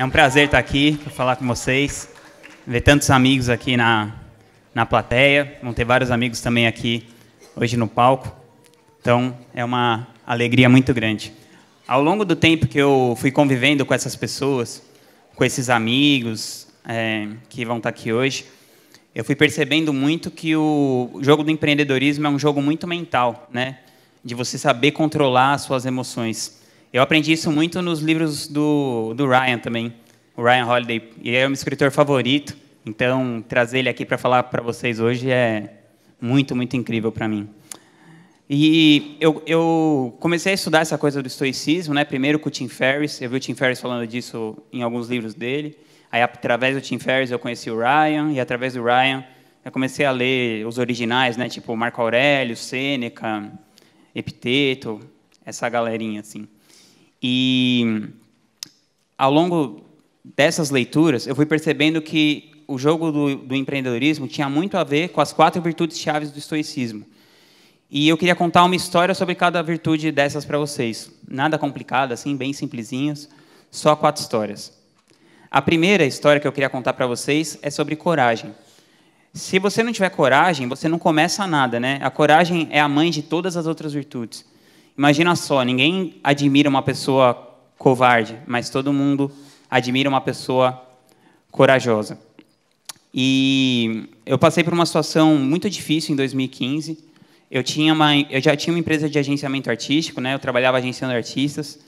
É um prazer estar aqui para falar com vocês, ver tantos amigos aqui na, na plateia, vão ter vários amigos também aqui hoje no palco. Então, é uma alegria muito grande. Ao longo do tempo que eu fui convivendo com essas pessoas, com esses amigos é, que vão estar aqui hoje, eu fui percebendo muito que o jogo do empreendedorismo é um jogo muito mental, né? De você saber controlar as suas emoções. Eu aprendi isso muito nos livros do, do Ryan também, o Ryan Holiday. E é o meu escritor favorito, então trazer ele aqui para falar para vocês hoje é muito, muito incrível para mim. E eu, eu, comecei a estudar essa coisa do estoicismo, né? primeiro com o Tim Ferriss, eu vi o Tim Ferriss falando disso em alguns livros dele, aí através do Tim Ferriss eu conheci o Ryan, e através do Ryan eu comecei a ler os originais, né? tipo Marco Aurélio, Sêneca, Epiteto, essa galerinha assim. E ao longo dessas leituras, eu fui percebendo que o jogo do, do empreendedorismo tinha muito a ver com as quatro virtudes chaves do estoicismo. E eu queria contar uma história sobre cada virtude dessas para vocês. Nada complicado, assim, bem simplesinhos, só quatro histórias. A primeira história que eu queria contar para vocês é sobre coragem. Se você não tiver coragem, você não começa nada, né? A coragem é a mãe de todas as outras virtudes. Imagina só, ninguém admira uma pessoa covarde, mas todo mundo admira uma pessoa corajosa. E eu passei por uma situação muito difícil em 2015. Eu tinha uma, eu já tinha uma empresa de agenciamento artístico, né? Eu trabalhava agenciando artistas.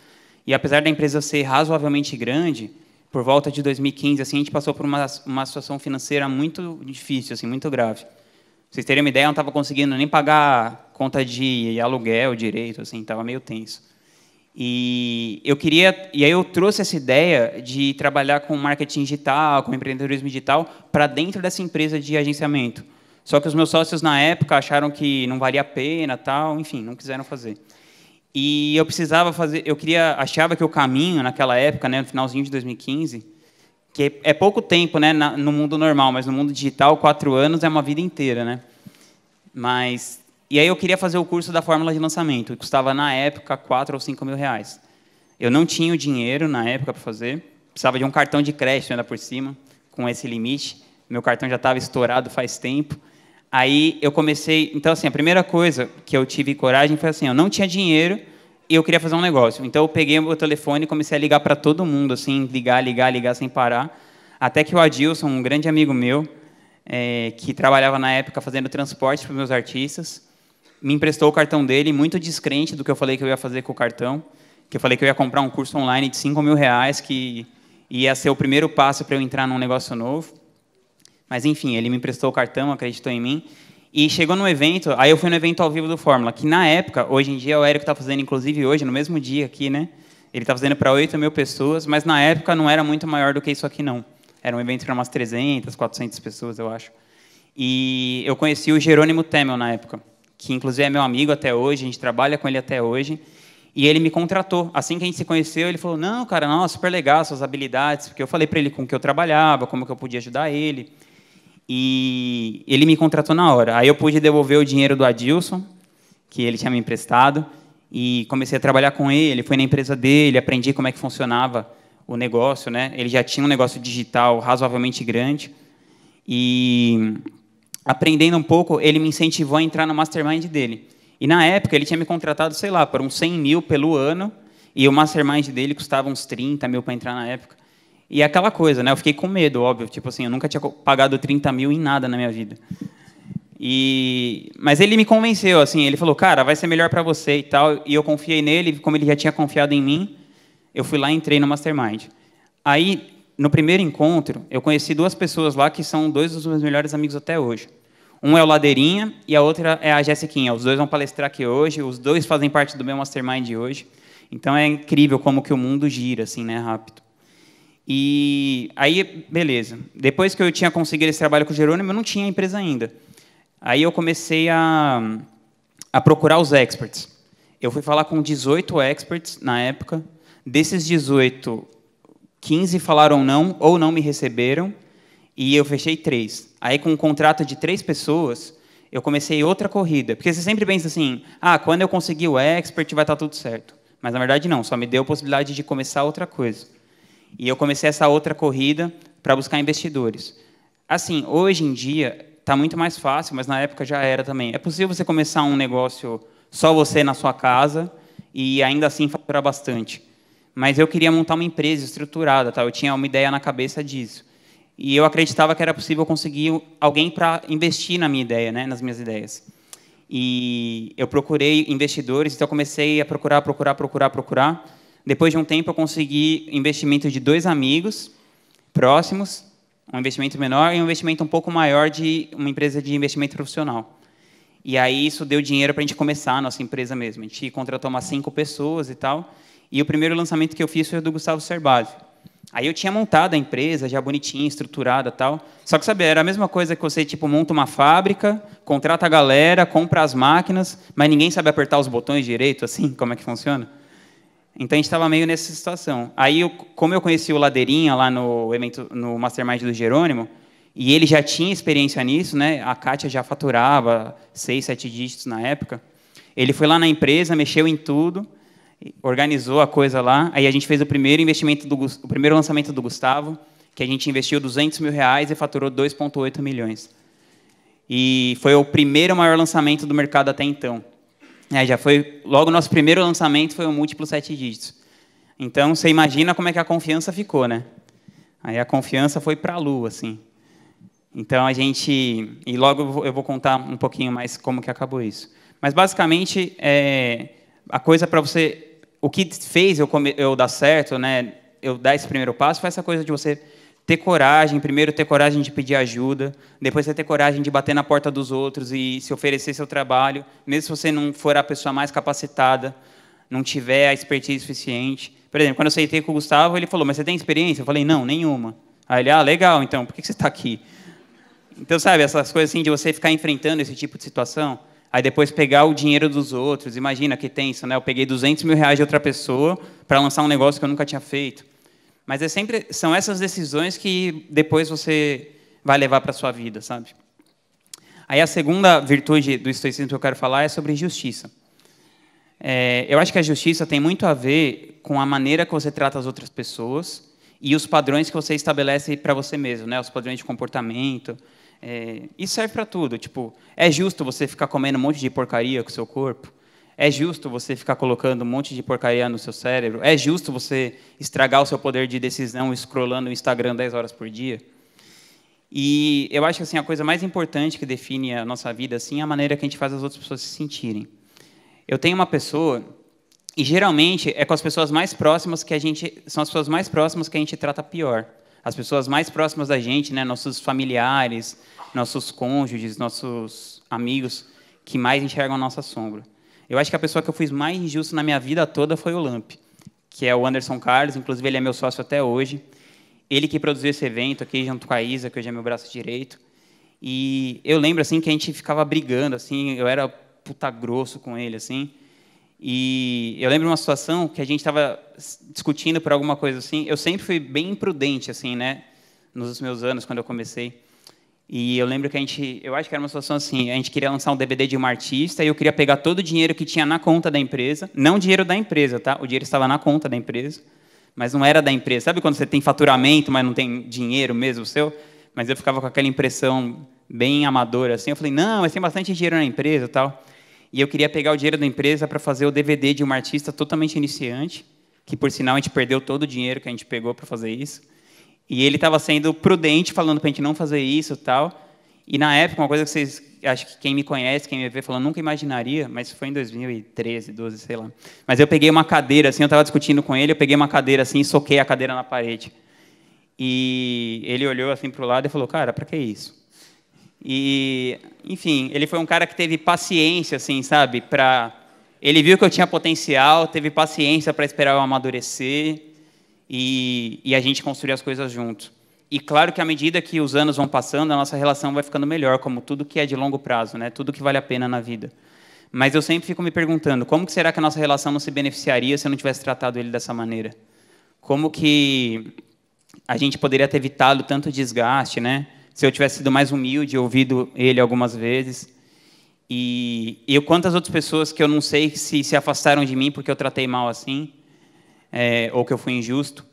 E apesar da empresa ser razoavelmente grande, por volta de 2015 assim, a gente passou por uma, uma situação financeira muito difícil, assim, muito grave vocês terem uma ideia, eu não estava conseguindo nem pagar conta de aluguel direito, assim, estava meio tenso. E eu queria, e aí eu trouxe essa ideia de trabalhar com marketing digital, com empreendedorismo digital, para dentro dessa empresa de agenciamento. Só que os meus sócios na época acharam que não valia a pena, tal, enfim, não quiseram fazer. E eu precisava fazer, eu queria, achava que o caminho naquela época, né, no finalzinho de 2015 que é pouco tempo né, no mundo normal, mas no mundo digital, quatro anos é uma vida inteira. Né? Mas, e aí eu queria fazer o curso da fórmula de lançamento, que custava, na época, quatro ou cinco mil reais. Eu não tinha o dinheiro, na época, para fazer, precisava de um cartão de crédito ainda por cima, com esse limite. Meu cartão já estava estourado faz tempo. Aí eu comecei... Então, assim, a primeira coisa que eu tive coragem foi assim, eu não tinha dinheiro, e eu queria fazer um negócio. Então eu peguei meu telefone e comecei a ligar para todo mundo, assim, ligar, ligar, ligar sem parar. Até que o Adilson, um grande amigo meu, é, que trabalhava na época fazendo transporte para meus artistas, me emprestou o cartão dele, muito descrente do que eu falei que eu ia fazer com o cartão, que eu falei que eu ia comprar um curso online de 5 mil reais, que ia ser o primeiro passo para eu entrar num negócio novo. Mas, enfim, ele me emprestou o cartão, acreditou em mim. E chegou num evento, aí eu fui no evento ao vivo do Fórmula, que na época, hoje em dia, o Érico está fazendo, inclusive hoje, no mesmo dia aqui, né? Ele está fazendo para 8 mil pessoas, mas na época não era muito maior do que isso aqui, não. Era um evento para umas 300, 400 pessoas, eu acho. E eu conheci o Jerônimo Temel na época, que inclusive é meu amigo até hoje, a gente trabalha com ele até hoje. E ele me contratou. Assim que a gente se conheceu, ele falou: Não, cara, não, super legal suas habilidades, porque eu falei para ele com o que eu trabalhava, como que eu podia ajudar ele e ele me contratou na hora. Aí eu pude devolver o dinheiro do Adilson, que ele tinha me emprestado, e comecei a trabalhar com ele, foi na empresa dele, aprendi como é que funcionava o negócio, né? Ele já tinha um negócio digital razoavelmente grande. E aprendendo um pouco, ele me incentivou a entrar no mastermind dele. E na época ele tinha me contratado, sei lá, por uns 100 mil pelo ano, e o mastermind dele custava uns 30 mil para entrar na época. E é aquela coisa, né? Eu fiquei com medo, óbvio. Tipo assim, eu nunca tinha pagado 30 mil em nada na minha vida. E, mas ele me convenceu, assim, ele falou, cara, vai ser melhor para você e tal. E eu confiei nele, como ele já tinha confiado em mim, eu fui lá e entrei no Mastermind. Aí, no primeiro encontro, eu conheci duas pessoas lá que são dois dos meus melhores amigos até hoje. Um é o Ladeirinha e a outra é a Jessiquinha. Os dois vão palestrar aqui hoje, os dois fazem parte do meu Mastermind de hoje. Então é incrível como que o mundo gira, assim, né, rápido. E aí, beleza. Depois que eu tinha conseguido esse trabalho com o Jerônimo, eu não tinha empresa ainda. Aí eu comecei a, a procurar os experts. Eu fui falar com 18 experts na época. Desses 18, 15 falaram não ou não me receberam. E eu fechei três. Aí, com um contrato de três pessoas, eu comecei outra corrida. Porque você sempre pensa assim: ah, quando eu conseguir o expert, vai estar tá tudo certo. Mas na verdade, não, só me deu a possibilidade de começar outra coisa. E eu comecei essa outra corrida para buscar investidores. Assim, hoje em dia está muito mais fácil, mas na época já era também. É possível você começar um negócio só você na sua casa e ainda assim faturar bastante. Mas eu queria montar uma empresa estruturada, tá? Eu tinha uma ideia na cabeça disso. E eu acreditava que era possível conseguir alguém para investir na minha ideia, né, nas minhas ideias. E eu procurei investidores, então comecei a procurar, procurar, procurar, procurar. Depois de um tempo, eu consegui investimento de dois amigos próximos, um investimento menor e um investimento um pouco maior de uma empresa de investimento profissional. E aí isso deu dinheiro para a gente começar a nossa empresa mesmo. A gente contratou umas cinco pessoas e tal. E o primeiro lançamento que eu fiz foi o do Gustavo Cerbasi. Aí eu tinha montado a empresa, já bonitinha, estruturada tal. Só que, sabe, era a mesma coisa que você, tipo, monta uma fábrica, contrata a galera, compra as máquinas, mas ninguém sabe apertar os botões direito, assim, como é que funciona. Então a gente estava meio nessa situação. Aí, eu, como eu conheci o Ladeirinha lá no evento, no Mastermind do Jerônimo, e ele já tinha experiência nisso, né? A Kátia já faturava seis, sete dígitos na época. Ele foi lá na empresa, mexeu em tudo, organizou a coisa lá. Aí a gente fez o primeiro investimento do o primeiro lançamento do Gustavo, que a gente investiu 200 mil reais e faturou 2,8 milhões. E foi o primeiro maior lançamento do mercado até então. É, já foi logo nosso primeiro lançamento foi um múltiplo sete dígitos. Então você imagina como é que a confiança ficou, né? Aí a confiança foi para a lua, assim. Então a gente e logo eu vou contar um pouquinho mais como que acabou isso. Mas basicamente é, a coisa para você, o que fez eu, eu dar certo, né? Eu dar esse primeiro passo foi essa coisa de você ter coragem, primeiro ter coragem de pedir ajuda, depois você ter coragem de bater na porta dos outros e se oferecer seu trabalho, mesmo se você não for a pessoa mais capacitada, não tiver a expertise suficiente. Por exemplo, quando eu aceitei com o Gustavo, ele falou: "Mas você tem experiência?" Eu falei: "Não, nenhuma". Aí ele: "Ah, legal, então, por que você está aqui?" Então, sabe, essas coisas assim de você ficar enfrentando esse tipo de situação, aí depois pegar o dinheiro dos outros. Imagina que tenso, né? Eu peguei 200 mil reais de outra pessoa para lançar um negócio que eu nunca tinha feito. Mas é sempre são essas decisões que depois você vai levar para a sua vida, sabe? Aí a segunda virtude do estoicismo que eu quero falar é sobre justiça. É, eu acho que a justiça tem muito a ver com a maneira que você trata as outras pessoas e os padrões que você estabelece para você mesmo, né? Os padrões de comportamento. É, isso serve para tudo. Tipo, é justo você ficar comendo um monte de porcaria com o seu corpo? É justo você ficar colocando um monte de porcaria no seu cérebro? É justo você estragar o seu poder de decisão scrollando o Instagram 10 horas por dia? E eu acho que assim, a coisa mais importante que define a nossa vida assim, é a maneira que a gente faz as outras pessoas se sentirem. Eu tenho uma pessoa, e geralmente é com as pessoas mais próximas que a gente. São as pessoas mais próximas que a gente trata pior. As pessoas mais próximas da gente, né, nossos familiares, nossos cônjuges, nossos amigos, que mais enxergam a nossa sombra. Eu acho que a pessoa que eu fiz mais injusto na minha vida toda foi o Lamp, que é o Anderson Carlos, inclusive ele é meu sócio até hoje. Ele que produziu esse evento aqui junto com a Isa, que hoje é meu braço direito. E eu lembro assim que a gente ficava brigando assim, eu era puta grosso com ele assim. E eu lembro uma situação que a gente estava discutindo por alguma coisa assim. Eu sempre fui bem imprudente assim, né, nos meus anos quando eu comecei. E eu lembro que a gente, eu acho que era uma situação assim, a gente queria lançar um DVD de uma artista e eu queria pegar todo o dinheiro que tinha na conta da empresa, não dinheiro da empresa, tá? O dinheiro estava na conta da empresa, mas não era da empresa. Sabe quando você tem faturamento, mas não tem dinheiro mesmo seu? Mas eu ficava com aquela impressão bem amadora assim. Eu falei: "Não, mas tem bastante dinheiro na empresa, tal". E eu queria pegar o dinheiro da empresa para fazer o DVD de uma artista totalmente iniciante, que por sinal a gente perdeu todo o dinheiro que a gente pegou para fazer isso. E ele estava sendo prudente, falando para a gente não fazer isso tal. E na época, uma coisa que vocês, acho que quem me conhece, quem me vê falando, nunca imaginaria, mas foi em 2013, 12, sei lá. Mas eu peguei uma cadeira, assim, eu estava discutindo com ele, eu peguei uma cadeira assim e soquei a cadeira na parede. E ele olhou assim para o lado e falou: Cara, para que isso? E, enfim, ele foi um cara que teve paciência, assim, sabe? Pra... Ele viu que eu tinha potencial, teve paciência para esperar eu amadurecer e, e a gente construir as coisas junto. E claro que à medida que os anos vão passando, a nossa relação vai ficando melhor, como tudo que é de longo prazo, né? Tudo que vale a pena na vida. Mas eu sempre fico me perguntando, como que será que a nossa relação não se beneficiaria se eu não tivesse tratado ele dessa maneira? Como que a gente poderia ter evitado tanto desgaste, né? Se eu tivesse sido mais humilde, ouvido ele algumas vezes. E, e quantas outras pessoas que eu não sei se se afastaram de mim porque eu tratei mal assim é, ou que eu fui injusto.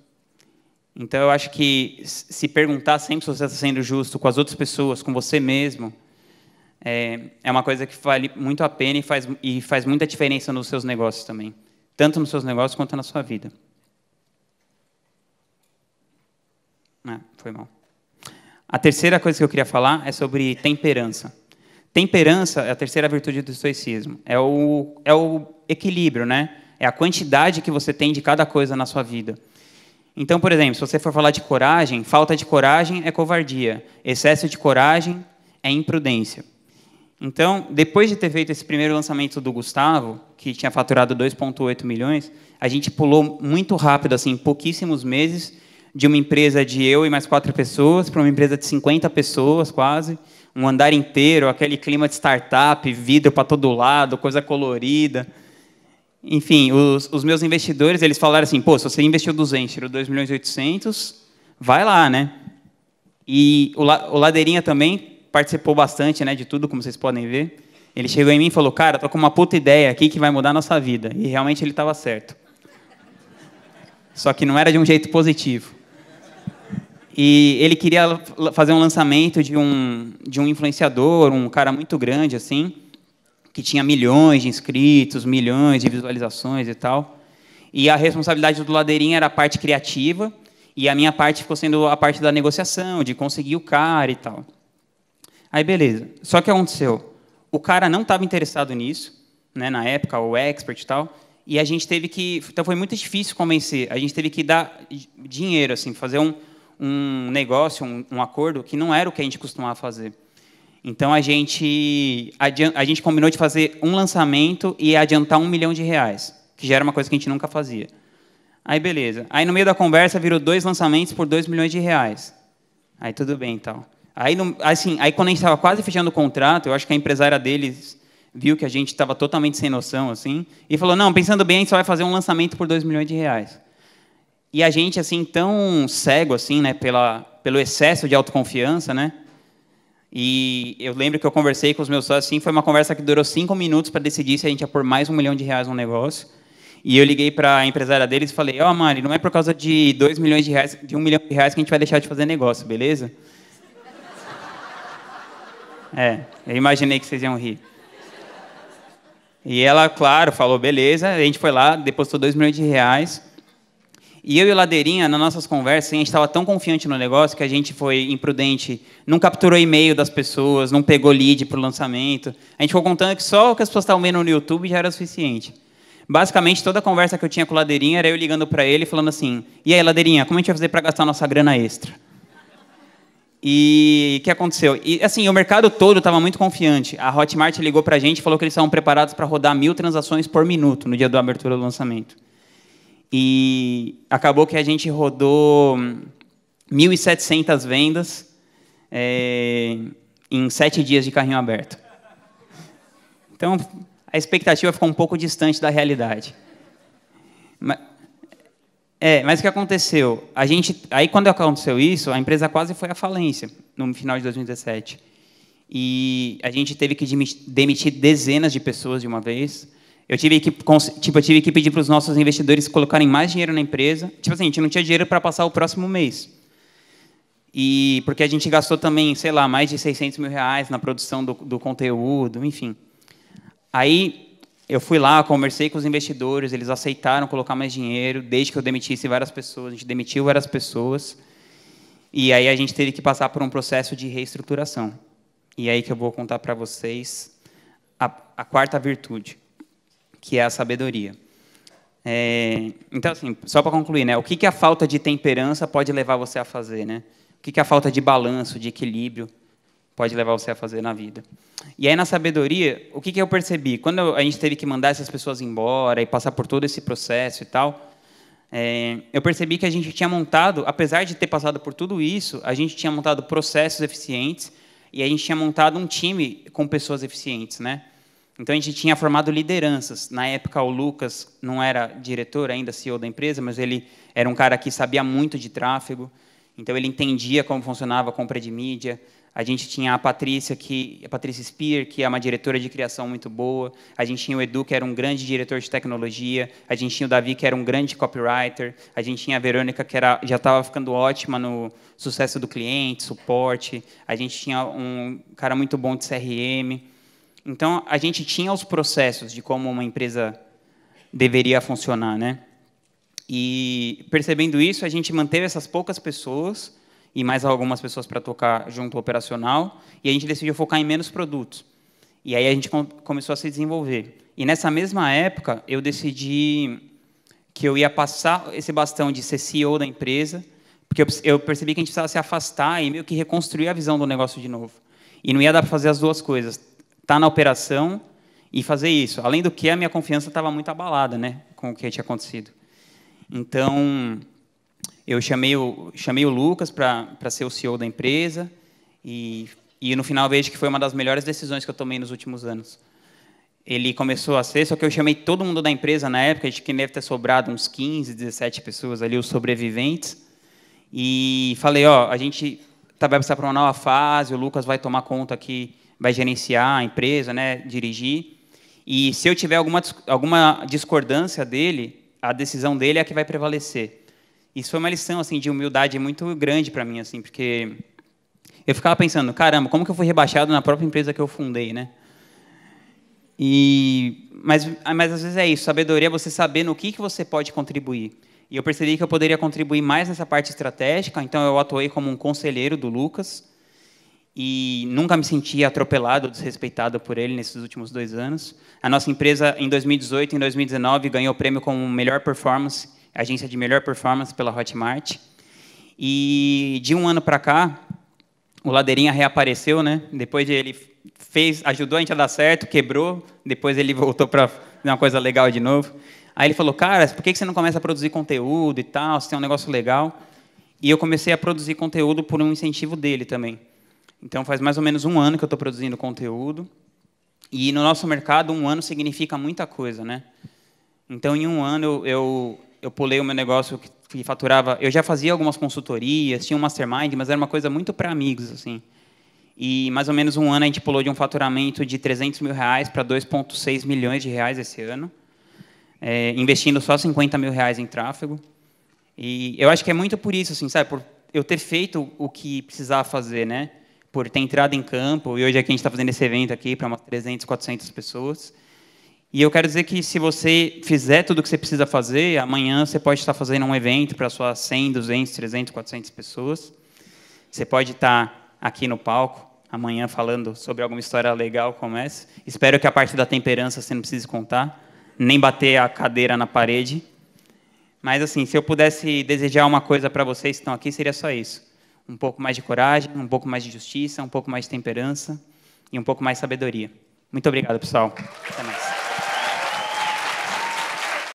Então, eu acho que se perguntar sempre se você está sendo justo com as outras pessoas, com você mesmo, é, é uma coisa que vale muito a pena e faz, e faz muita diferença nos seus negócios também. Tanto nos seus negócios quanto na sua vida. Ah, foi mal. A terceira coisa que eu queria falar é sobre temperança. Temperança é a terceira virtude do estoicismo. É o, é o equilíbrio, né? é a quantidade que você tem de cada coisa na sua vida. Então, por exemplo, se você for falar de coragem, falta de coragem é covardia, excesso de coragem é imprudência. Então, depois de ter feito esse primeiro lançamento do Gustavo, que tinha faturado 2,8 milhões, a gente pulou muito rápido, assim, pouquíssimos meses, de uma empresa de eu e mais quatro pessoas para uma empresa de 50 pessoas, quase, um andar inteiro, aquele clima de startup, vidro para todo lado, coisa colorida. Enfim, os, os, meus investidores, eles falaram assim, pô, se você investiu 200, tirou 2 milhões e 800, vai lá, né? E o, o Ladeirinha também participou bastante né, de tudo, como vocês podem ver. Ele chegou em mim e falou, cara, tô com uma puta ideia aqui que vai mudar a nossa vida. E realmente ele estava certo. Só que não era de um jeito positivo. E ele queria fazer um lançamento de um, de um influenciador, um cara muito grande, assim que tinha milhões de inscritos, milhões de visualizações e tal. E a responsabilidade do Ladeirinha era a parte criativa, e a minha parte ficou sendo a parte da negociação, de conseguir o cara e tal. Aí, beleza. Só que aconteceu? O cara não estava interessado nisso, né, na época, o expert e tal, e a gente teve que. Então, foi muito difícil convencer. A gente teve que dar dinheiro, assim, fazer um, um negócio, um, um acordo que não era o que a gente costumava fazer. Então a gente a gente combinou de fazer um lançamento e adiantar um milhão de reais, que já era uma coisa que a gente nunca fazia. Aí beleza. Aí no meio da conversa virou dois lançamentos por dois milhões de reais. Aí tudo bem, então. Aí assim, aí quando a gente estava quase fechando o contrato, eu acho que a empresária deles viu que a gente estava totalmente sem noção assim e falou: "Não, pensando bem, a gente só vai fazer um lançamento por dois milhões de reais". E a gente assim tão cego assim, né, pela pelo excesso de autoconfiança, né? E eu lembro que eu conversei com os meus sócios, assim, foi uma conversa que durou cinco minutos para decidir se a gente ia pôr mais um milhão de reais no negócio. E eu liguei para a empresária deles e falei, ó, oh, Mari, não é por causa de dois milhões de reais, de um milhão de reais que a gente vai deixar de fazer negócio, beleza? É, eu imaginei que vocês iam rir. E ela, claro, falou, beleza. A gente foi lá, depositou dois milhões de reais. E eu e o Ladeirinha, nas nossas conversas, a gente estava tão confiante no negócio que a gente foi imprudente, não capturou e-mail das pessoas, não pegou lead para o lançamento. A gente ficou contando que só o que as pessoas estavam vendo no YouTube já era suficiente. Basicamente, toda a conversa que eu tinha com o Ladeirinha era eu ligando para ele falando assim: e aí, Ladeirinha, como a gente vai fazer para gastar nossa grana extra? E o que aconteceu? E assim, o mercado todo estava muito confiante. A Hotmart ligou para a gente e falou que eles estavam preparados para rodar mil transações por minuto no dia da abertura do lançamento. E acabou que a gente rodou 1.700 hum, vendas é, em sete dias de carrinho aberto. Então, a expectativa ficou um pouco distante da realidade. Mas, é, mas o que aconteceu? A gente, aí quando aconteceu isso, a empresa quase foi à falência no final de 2017. E a gente teve que demitir dezenas de pessoas de uma vez. Eu tive que, tipo, eu tive que pedir para os nossos investidores colocarem mais dinheiro na empresa. Tipo assim, a gente não tinha dinheiro para passar o próximo mês. E porque a gente gastou também, sei lá, mais de 600 mil reais na produção do, do conteúdo, enfim. Aí eu fui lá, conversei com os investidores, eles aceitaram colocar mais dinheiro, desde que eu demitisse várias pessoas. A gente demitiu várias pessoas. E aí a gente teve que passar por um processo de reestruturação. E aí que eu vou contar para vocês a, a quarta virtude que é a sabedoria. É, então, assim, só para concluir, né? O que, que a falta de temperança pode levar você a fazer, né? O que, que a falta de balanço, de equilíbrio pode levar você a fazer na vida? E aí, na sabedoria, o que, que eu percebi? Quando a gente teve que mandar essas pessoas embora e passar por todo esse processo e tal, é, eu percebi que a gente tinha montado, apesar de ter passado por tudo isso, a gente tinha montado processos eficientes e a gente tinha montado um time com pessoas eficientes, né? Então a gente tinha formado lideranças. Na época o Lucas não era diretor ainda, CEO da empresa, mas ele era um cara que sabia muito de tráfego. Então ele entendia como funcionava a compra de mídia. A gente tinha a Patrícia que a Patrícia Spear, que é uma diretora de criação muito boa. A gente tinha o Edu, que era um grande diretor de tecnologia. A gente tinha o Davi, que era um grande copywriter. A gente tinha a Verônica, que era, já estava ficando ótima no sucesso do cliente, suporte. A gente tinha um cara muito bom de CRM. Então, a gente tinha os processos de como uma empresa deveria funcionar, né? E percebendo isso, a gente manteve essas poucas pessoas e mais algumas pessoas para tocar junto ao operacional, e a gente decidiu focar em menos produtos. E aí a gente começou a se desenvolver. E nessa mesma época, eu decidi que eu ia passar esse bastão de ser CEO da empresa, porque eu percebi que a gente precisava se afastar e meio que reconstruir a visão do negócio de novo. E não ia dar para fazer as duas coisas, estar tá na operação e fazer isso. Além do que, a minha confiança estava muito abalada né, com o que tinha acontecido. Então, eu chamei o, chamei o Lucas para ser o CEO da empresa e, e, no final, vejo que foi uma das melhores decisões que eu tomei nos últimos anos. Ele começou a ser, só que eu chamei todo mundo da empresa na época, acho que deve ter sobrado uns 15, 17 pessoas ali, os sobreviventes, e falei, ó, a gente tá, vai precisar para uma nova fase, o Lucas vai tomar conta aqui vai gerenciar a empresa, né, dirigir. E se eu tiver alguma, alguma discordância dele, a decisão dele é a que vai prevalecer. Isso foi uma lição assim de humildade muito grande para mim, assim, porque eu ficava pensando, caramba, como que eu fui rebaixado na própria empresa que eu fundei, né? E mas, mas às vezes é isso, sabedoria é você saber no que que você pode contribuir. E eu percebi que eu poderia contribuir mais nessa parte estratégica, então eu atuei como um conselheiro do Lucas, e nunca me senti atropelado ou desrespeitado por ele nesses últimos dois anos. A nossa empresa, em 2018 e em 2019, ganhou o prêmio como melhor performance, agência de melhor performance pela Hotmart. E de um ano para cá, o Ladeirinha reapareceu, né? Depois de ele fez, ajudou a gente a dar certo, quebrou, depois ele voltou para fazer uma coisa legal de novo. Aí ele falou, cara, por que você não começa a produzir conteúdo e tal? Você tem um negócio legal. E eu comecei a produzir conteúdo por um incentivo dele também. Então, faz mais ou menos um ano que eu estou produzindo conteúdo. E no nosso mercado, um ano significa muita coisa, né? Então, em um ano, eu, eu pulei o meu negócio que, que faturava. Eu já fazia algumas consultorias, tinha um mastermind, mas era uma coisa muito para amigos, assim. E mais ou menos um ano a gente pulou de um faturamento de 300 mil reais para 2,6 milhões de reais esse ano, é, investindo só 50 mil reais em tráfego. E eu acho que é muito por isso, assim, sabe? Por eu ter feito o que precisava fazer, né? por ter entrado em campo, e hoje aqui a gente está fazendo esse evento aqui para umas 300, 400 pessoas. E eu quero dizer que se você fizer tudo o que você precisa fazer, amanhã você pode estar tá fazendo um evento para suas 100, 200, 300, 400 pessoas. Você pode estar tá aqui no palco amanhã falando sobre alguma história legal como essa. Espero que a parte da temperança você não precise contar, nem bater a cadeira na parede. Mas assim, se eu pudesse desejar uma coisa para vocês que estão aqui, seria só isso um pouco mais de coragem, um pouco mais de justiça, um pouco mais de temperança e um pouco mais de sabedoria. Muito obrigado, pessoal. Até mais.